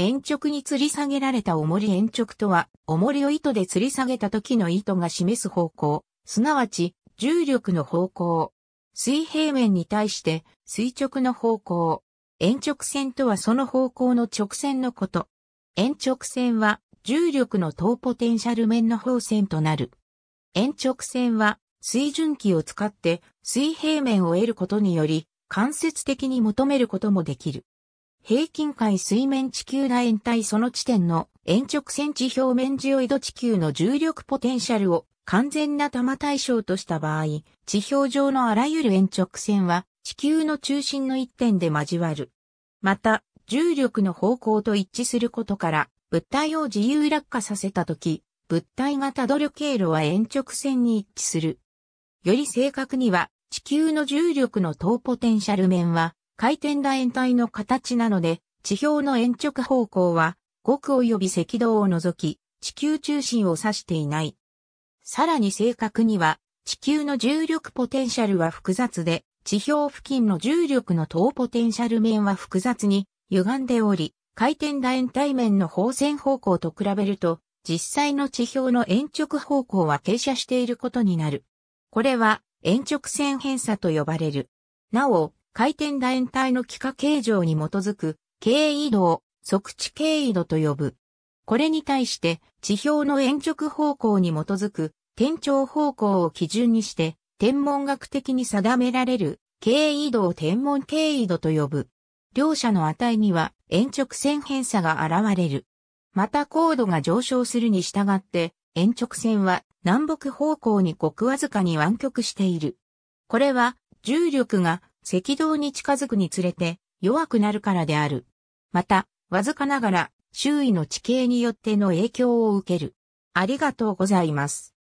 延直に吊り下げられた重り延直とは、重りを糸で吊り下げた時の糸が示す方向、すなわち重力の方向。水平面に対して垂直の方向。延直線とはその方向の直線のこと。延直線は重力の等ポテンシャル面の方線となる。延直線は水準器を使って水平面を得ることにより間接的に求めることもできる。平均海水面地球楕円体その地点の延直線地表面ジオイド地球の重力ポテンシャルを完全な玉対象とした場合、地表上のあらゆる延直線は地球の中心の一点で交わる。また、重力の方向と一致することから、物体を自由落下させたとき、物体がたどる経路は延直線に一致する。より正確には、地球の重力の等ポテンシャル面は、回転楕円体の形なので、地表の延直方向は、極及び赤道を除き、地球中心を指していない。さらに正確には、地球の重力ポテンシャルは複雑で、地表付近の重力の等ポテンシャル面は複雑に歪んでおり、回転楕円体面の方線方向と比べると、実際の地表の延直方向は傾斜していることになる。これは延直線偏差と呼ばれる。なお、回転楕円体の幾何形状に基づく経緯度を測地経緯度と呼ぶ。これに対して地表の延直方向に基づく転頂方向を基準にして天文学的に定められる経緯度を天文経緯度と呼ぶ。両者の値には延直線偏差が現れる。また高度が上昇するに従って延直線は南北方向にごくわずかに湾曲している。これは重力が赤道に近づくにつれて弱くなるからである。また、わずかながら周囲の地形によっての影響を受ける。ありがとうございます。